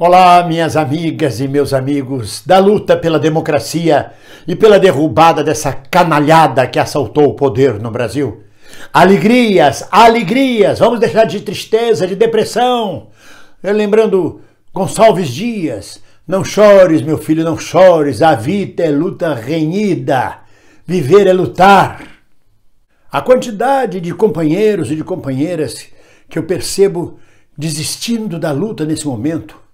Olá, minhas amigas e meus amigos da luta pela democracia e pela derrubada dessa canalhada que assaltou o poder no Brasil. Alegrias, alegrias, vamos deixar de tristeza, de depressão. Eu eh, lembrando Gonçalves Dias, não chores, meu filho, não chores, a vida é luta renhida, viver é lutar. A quantidade de companheiros e de companheiras que eu percebo desistindo da luta nesse momento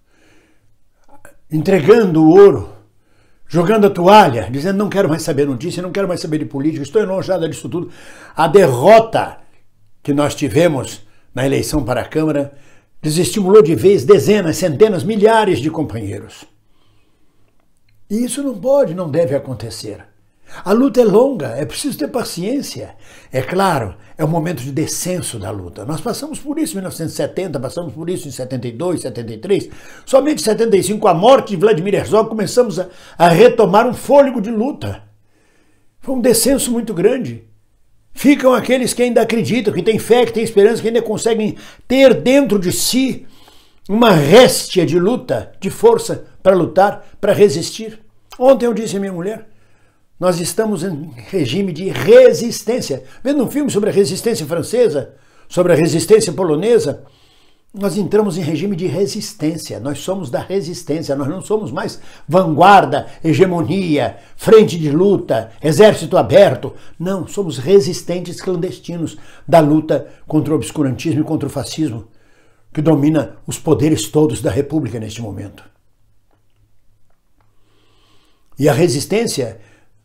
entregando o ouro, jogando a toalha, dizendo não quero mais saber notícia, não quero mais saber de política, estou enojada disso tudo. A derrota que nós tivemos na eleição para a Câmara desestimulou de vez dezenas, centenas, milhares de companheiros. E isso não pode, não deve acontecer. A luta é longa, é preciso ter paciência. É claro, é um momento de descenso da luta. Nós passamos por isso em 1970, passamos por isso em 72, 73. Somente em 75, com a morte de Vladimir Herzog, começamos a, a retomar um fôlego de luta. Foi um descenso muito grande. Ficam aqueles que ainda acreditam, que têm fé, que têm esperança, que ainda conseguem ter dentro de si uma réstia de luta, de força para lutar, para resistir. Ontem eu disse à minha mulher: nós estamos em regime de resistência. Vendo um filme sobre a resistência francesa, sobre a resistência polonesa, nós entramos em regime de resistência. Nós somos da resistência, nós não somos mais vanguarda, hegemonia, frente de luta, exército aberto. Não, somos resistentes clandestinos da luta contra o obscurantismo e contra o fascismo que domina os poderes todos da República neste momento. E a resistência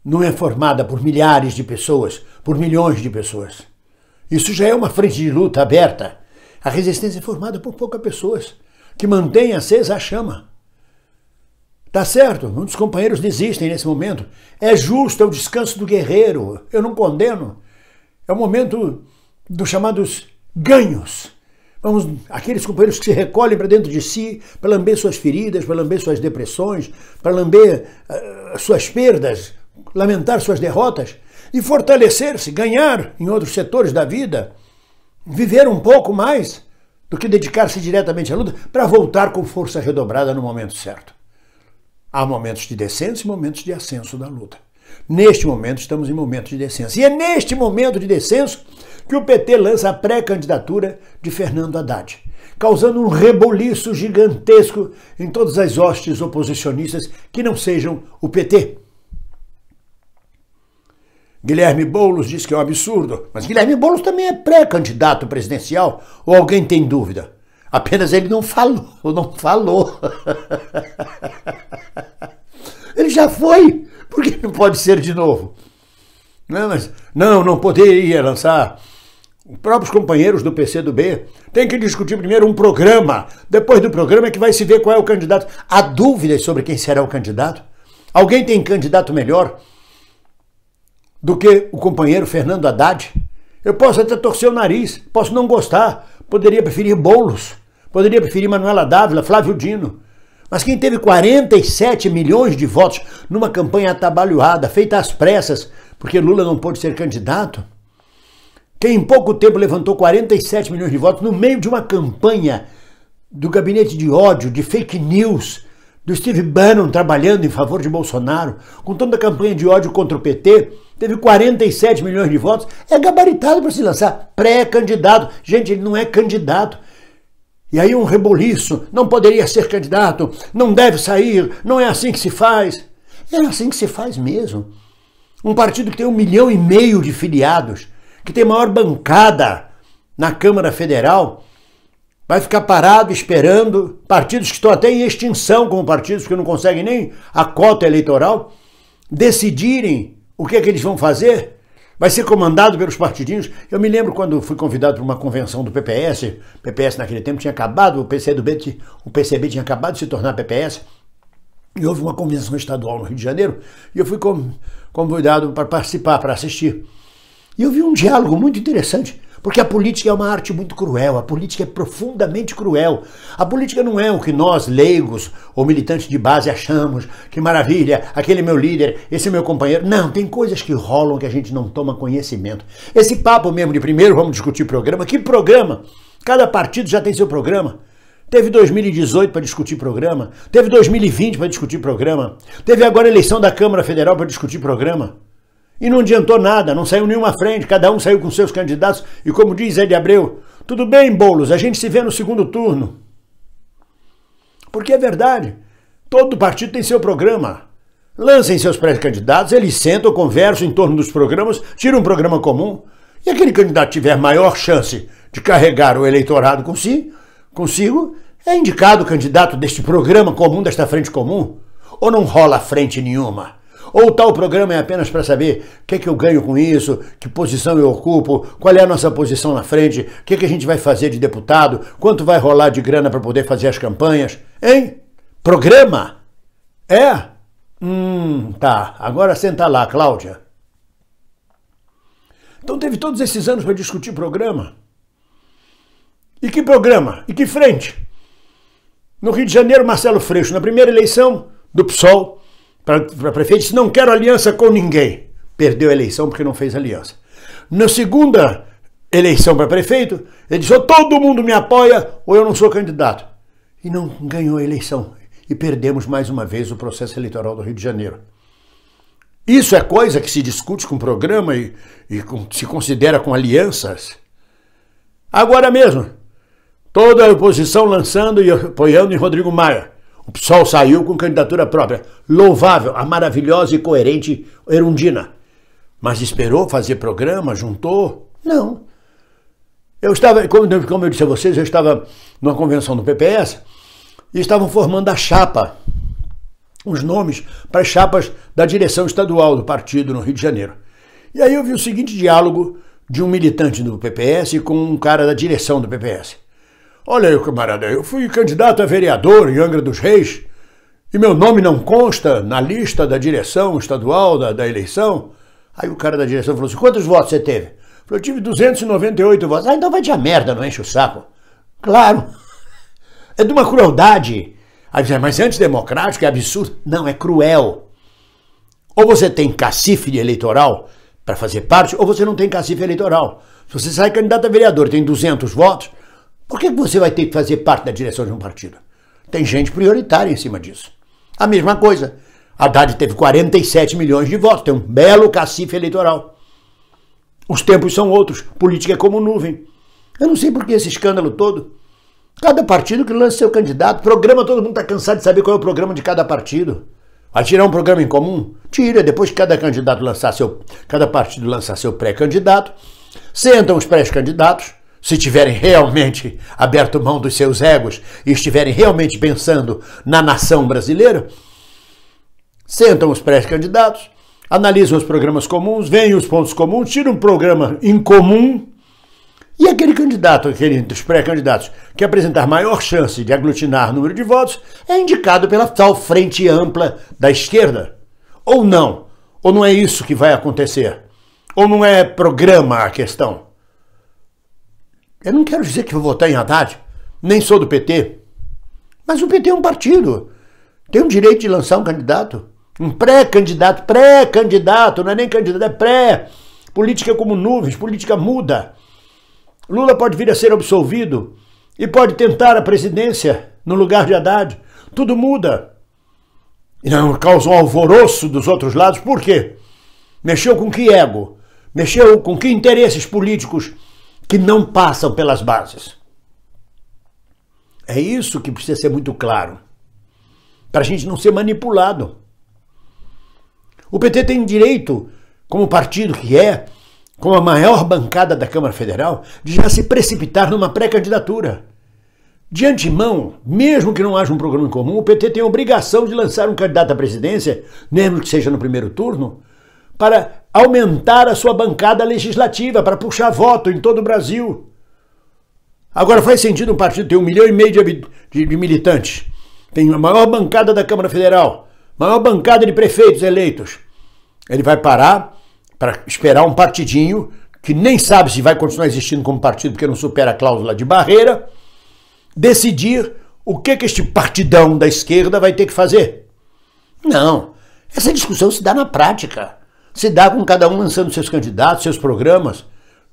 não é formada por milhares de pessoas, por milhões de pessoas. Isso já é uma frente de luta aberta. A resistência é formada por poucas pessoas que mantém acesa a chama. Tá certo, muitos companheiros desistem nesse momento. É justo, é o descanso do guerreiro. Eu não condeno. É o momento dos chamados ganhos. Vamos, aqueles companheiros que se recolhem para dentro de si, para lamber suas feridas, para lamber suas depressões, para lamber uh, suas perdas, lamentar suas derrotas e fortalecer-se, ganhar em outros setores da vida, viver um pouco mais do que dedicar-se diretamente à luta para voltar com força redobrada no momento certo. Há momentos de descenso e momentos de ascenso da luta. Neste momento, estamos em momento de descenso. E é neste momento de descenso que o PT lança a pré-candidatura de Fernando Haddad, causando um reboliço gigantesco em todas as hostes oposicionistas que não sejam o PT. Guilherme Boulos diz que é um absurdo, mas Guilherme Boulos também é pré-candidato presidencial, ou alguém tem dúvida? Apenas ele não falou, não falou. ele já foi, por que não pode ser de novo? Não, mas, não, não poderia lançar. Os próprios companheiros do PCdoB têm que discutir primeiro um programa. Depois do programa é que vai se ver qual é o candidato. Há dúvidas sobre quem será o candidato? Alguém tem candidato melhor? do que o companheiro Fernando Haddad. Eu posso até torcer o nariz, posso não gostar, poderia preferir Boulos, poderia preferir Manuela Dávila, Flávio Dino. Mas quem teve 47 milhões de votos numa campanha atabalhoada, feita às pressas, porque Lula não pôde ser candidato, quem em pouco tempo levantou 47 milhões de votos no meio de uma campanha do gabinete de ódio, de fake news, do Steve Bannon trabalhando em favor de Bolsonaro, com toda a campanha de ódio contra o PT, teve 47 milhões de votos, é gabaritado para se lançar pré-candidato. Gente, ele não é candidato. E aí um reboliço, não poderia ser candidato, não deve sair, não é assim que se faz. É assim que se faz mesmo. Um partido que tem um milhão e meio de filiados, que tem maior bancada na Câmara Federal, Vai ficar parado esperando partidos que estão até em extinção, como partidos que não conseguem nem a cota eleitoral, decidirem o que é que eles vão fazer? Vai ser comandado pelos partidinhos? Eu me lembro quando fui convidado para uma convenção do PPS, o PPS naquele tempo tinha acabado, o PCB o PCB tinha acabado de se tornar PPS, e houve uma convenção estadual no Rio de Janeiro, e eu fui convidado para participar, para assistir. E eu vi um diálogo muito interessante porque a política é uma arte muito cruel, a política é profundamente cruel. A política não é o que nós, leigos ou militantes de base, achamos. Que maravilha, aquele meu líder, esse meu companheiro. Não, tem coisas que rolam que a gente não toma conhecimento. Esse papo mesmo de primeiro, vamos discutir programa. Que programa? Cada partido já tem seu programa. Teve 2018 para discutir programa, teve 2020 para discutir programa, teve agora eleição da Câmara Federal para discutir programa. E não adiantou nada, não saiu nenhuma frente, cada um saiu com seus candidatos. E como diz Ed Abreu, tudo bem, Boulos, a gente se vê no segundo turno. Porque é verdade, todo partido tem seu programa. Lancem seus pré-candidatos, eles sentam, conversam em torno dos programas, tiram um programa comum. E aquele candidato tiver maior chance de carregar o eleitorado com si, consigo, é indicado o candidato deste programa comum, desta frente comum? Ou não rola frente nenhuma? Ou tal programa é apenas para saber o que, é que eu ganho com isso, que posição eu ocupo, qual é a nossa posição na frente, o que, é que a gente vai fazer de deputado, quanto vai rolar de grana para poder fazer as campanhas, hein? Programa? É? Hum, tá. Agora senta lá, Cláudia. Então teve todos esses anos para discutir programa. E que programa? E que frente? No Rio de Janeiro, Marcelo Freixo, na primeira eleição do PSOL, para prefeito, disse, não quero aliança com ninguém. Perdeu a eleição porque não fez aliança. Na segunda eleição para prefeito, ele disse, ou todo mundo me apoia ou eu não sou candidato. E não ganhou a eleição. E perdemos mais uma vez o processo eleitoral do Rio de Janeiro. Isso é coisa que se discute com programa e, e com, se considera com alianças. Agora mesmo, toda a oposição lançando e apoiando em Rodrigo Maia. O PSOL saiu com candidatura própria. Louvável, a maravilhosa e coerente Erundina. Mas esperou fazer programa, juntou? Não. Eu estava, como, como eu disse a vocês, eu estava numa convenção do PPS e estavam formando a chapa, os nomes para as chapas da direção estadual do partido no Rio de Janeiro. E aí eu vi o seguinte diálogo de um militante do PPS com um cara da direção do PPS. Olha aí, camarada, eu fui candidato a vereador em Angra dos Reis e meu nome não consta na lista da direção estadual da, da eleição. Aí o cara da direção falou assim: quantos votos você teve? Eu, eu tive 298 votos. Ah, então vai de a merda, não enche o saco. Claro. É de uma crueldade. Aí ah, Mas é antidemocrático, é absurdo. Não, é cruel. Ou você tem cacife eleitoral para fazer parte, ou você não tem cacife eleitoral. Se você sai candidato a vereador e tem 200 votos, por que você vai ter que fazer parte da direção de um partido? Tem gente prioritária em cima disso. A mesma coisa. Haddad teve 47 milhões de votos, tem um belo cacife eleitoral. Os tempos são outros, política é como nuvem. Eu não sei por que esse escândalo todo. Cada partido que lança seu candidato, programa, todo mundo está cansado de saber qual é o programa de cada partido. Vai tirar um programa em comum? Tira, depois que cada candidato lançar seu. Cada partido lançar seu pré-candidato, sentam os pré-candidatos, se tiverem realmente aberto mão dos seus egos e estiverem realmente pensando na nação brasileira, sentam os pré-candidatos, analisam os programas comuns, veem os pontos comuns, tiram um programa em comum e aquele candidato, aquele dos pré-candidatos que apresentar maior chance de aglutinar número de votos é indicado pela tal frente ampla da esquerda. Ou não, ou não é isso que vai acontecer, ou não é programa a questão. Eu não quero dizer que vou votar em Haddad, nem sou do PT. Mas o PT é um partido. Tem o direito de lançar um candidato. Um pré-candidato, pré-candidato, não é nem candidato, é pré. Política é como nuvens, política muda. Lula pode vir a ser absolvido e pode tentar a presidência no lugar de Haddad. Tudo muda. E não causa um alvoroço dos outros lados. Por quê? Mexeu com que ego? Mexeu com que interesses políticos? que não passam pelas bases. É isso que precisa ser muito claro, para a gente não ser manipulado. O PT tem direito, como partido que é, com a maior bancada da Câmara Federal, de já se precipitar numa pré-candidatura. De antemão, mesmo que não haja um programa em comum, o PT tem a obrigação de lançar um candidato à presidência, mesmo que seja no primeiro turno, para aumentar a sua bancada legislativa, para puxar voto em todo o Brasil. Agora faz sentido um partido ter um milhão e meio de, de, de militantes, tem a maior bancada da Câmara Federal, maior bancada de prefeitos eleitos. Ele vai parar para esperar um partidinho que nem sabe se vai continuar existindo como partido porque não supera a cláusula de barreira, decidir o que, que este partidão da esquerda vai ter que fazer. Não, essa discussão se dá na prática se dá com cada um lançando seus candidatos, seus programas.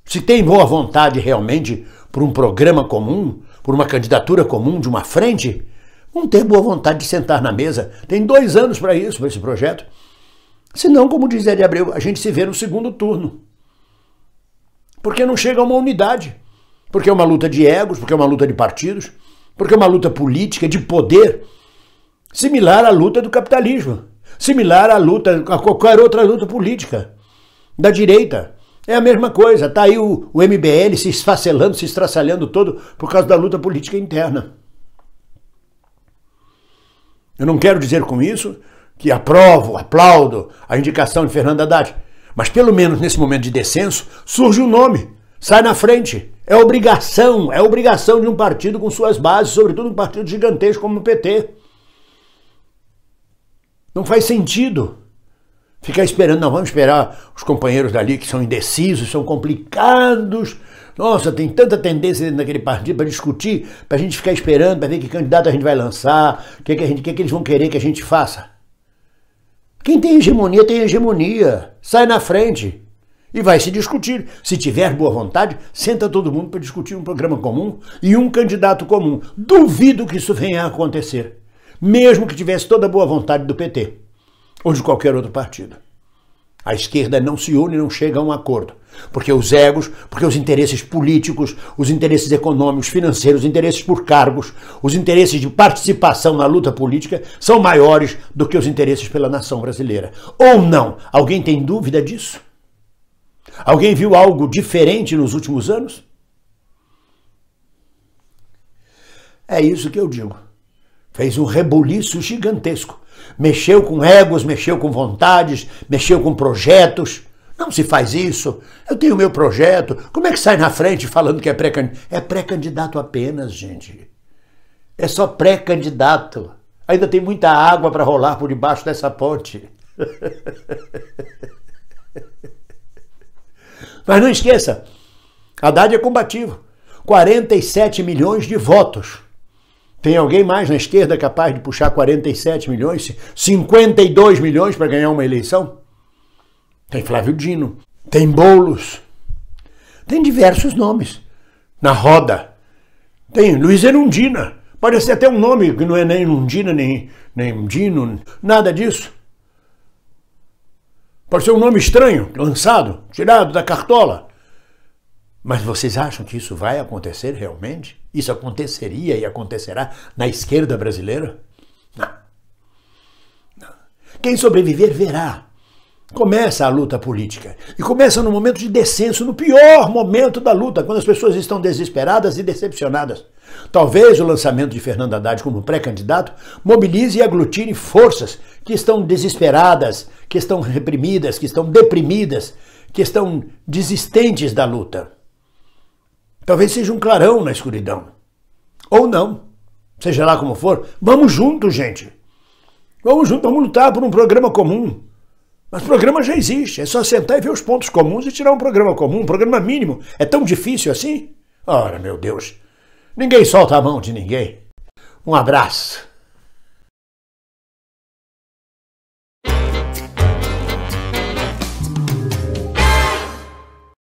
Se tem boa vontade realmente por um programa comum, por uma candidatura comum de uma frente, vão ter boa vontade de sentar na mesa. Tem dois anos para isso, para esse projeto. Senão, como diz Eli Abreu, a gente se vê no segundo turno. Porque não chega a uma unidade. Porque é uma luta de egos, porque é uma luta de partidos, porque é uma luta política, de poder, similar à luta do capitalismo. Similar à luta, a qualquer outra luta política da direita. É a mesma coisa. Está aí o, o MBL se esfacelando, se estraçalhando todo por causa da luta política interna. Eu não quero dizer com isso que aprovo, aplaudo a indicação de Fernando Haddad. Mas pelo menos nesse momento de descenso, surge um nome, sai na frente. É obrigação, é obrigação de um partido com suas bases, sobretudo um partido gigantesco como o PT. Não faz sentido ficar esperando, não, vamos esperar os companheiros dali que são indecisos, são complicados. Nossa, tem tanta tendência naquele partido para discutir, para a gente ficar esperando, para ver que candidato a gente vai lançar, o que, que, a gente, que, que eles vão querer que a gente faça. Quem tem hegemonia, tem hegemonia. Sai na frente e vai se discutir. Se tiver boa vontade, senta todo mundo para discutir um programa comum e um candidato comum. Duvido que isso venha a acontecer mesmo que tivesse toda a boa vontade do PT ou de qualquer outro partido. A esquerda não se une, não chega a um acordo. Porque os egos, porque os interesses políticos, os interesses econômicos, financeiros, os interesses por cargos, os interesses de participação na luta política são maiores do que os interesses pela nação brasileira. Ou não? Alguém tem dúvida disso? Alguém viu algo diferente nos últimos anos? É isso que eu digo. Fez um rebuliço gigantesco. Mexeu com egos, mexeu com vontades, mexeu com projetos. Não se faz isso. Eu tenho meu projeto. Como é que sai na frente falando que é pré-candidato? É pré-candidato apenas, gente. É só pré-candidato. Ainda tem muita água para rolar por debaixo dessa ponte. Mas não esqueça, Haddad é combativo. 47 milhões de votos. Tem alguém mais na esquerda capaz de puxar 47 milhões, 52 milhões para ganhar uma eleição? Tem Flávio Dino, tem Bolos, tem diversos nomes na roda. Tem Luiz Erundina, parece até um nome que não é nem Erundina, nem, nem Dino, nada disso. Pode ser um nome estranho, lançado, tirado da cartola. Mas vocês acham que isso vai acontecer realmente? Isso aconteceria e acontecerá na esquerda brasileira? Não. Não. Quem sobreviver verá. Começa a luta política. E começa no momento de descenso, no pior momento da luta, quando as pessoas estão desesperadas e decepcionadas. Talvez o lançamento de Fernando Haddad como pré-candidato mobilize e aglutine forças que estão desesperadas, que estão reprimidas, que estão deprimidas, que estão desistentes da luta. Talvez seja um clarão na escuridão. Ou não. Seja lá como for, vamos juntos, gente. Vamos juntos, vamos lutar por um programa comum. Mas programa já existe, é só sentar e ver os pontos comuns e tirar um programa comum, um programa mínimo. É tão difícil assim? Ora, meu Deus, ninguém solta a mão de ninguém. Um abraço.